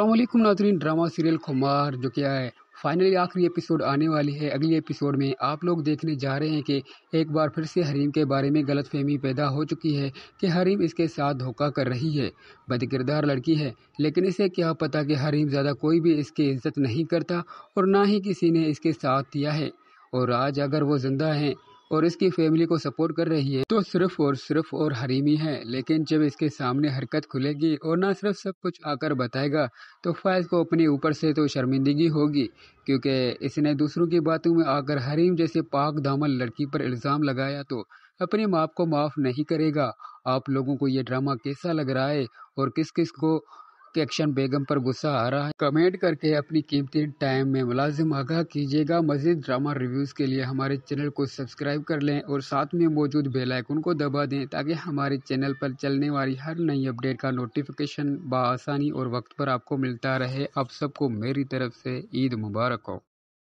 अल्लाम नाजरीन drama serial खुमार जो क्या है फाइनली आखिरी एपिसोड आने वाली है अगले एपिसोड में आप लोग देखने जा रहे हैं कि एक बार फिर से हरीम के बारे में गलत फहमी पैदा हो चुकी है कि हरीम इसके साथ धोखा कर रही है बदकिरदार लड़की है लेकिन इसे क्या पता कि हरीम ज़्यादा कोई भी इसकी इज्जत नहीं करता और ना ही किसी ने इसके साथ दिया है और आज अगर वो ज़िंदा हैं और इसकी फैमिली को सपोर्ट कर रही है तो सिर्फ और सिर्फ और हरीमी है लेकिन जब इसके सामने हरकत खुलेगी और ना सिर्फ सब कुछ आकर बताएगा तो फैज़ को अपने ऊपर से तो शर्मिंदगी होगी क्योंकि इसने दूसरों की बातों में आकर हरीम जैसे पाक दामन लड़की पर इल्ज़ाम लगाया तो अपने माँ को माफ़ नहीं करेगा आप लोगों को ये ड्रामा कैसा लग रहा है और किस किस को एक्शन बेगम पर गुस्सा आ रहा है कमेंट करके अपनी कीमती टाइम में मुलाजिम आगाह कीजिएगा मजीद ड्रामा रिव्यूज के लिए हमारे चैनल को सब्सक्राइब कर लें और साथ में मौजूद बेलाइकन को दबा दें ताकि हमारे चैनल पर चलने वाली हर नई अपडेट का नोटिफिकेशन बसानी और वक्त पर आपको मिलता रहे आप सबको मेरी तरफ से ईद मुबारक हो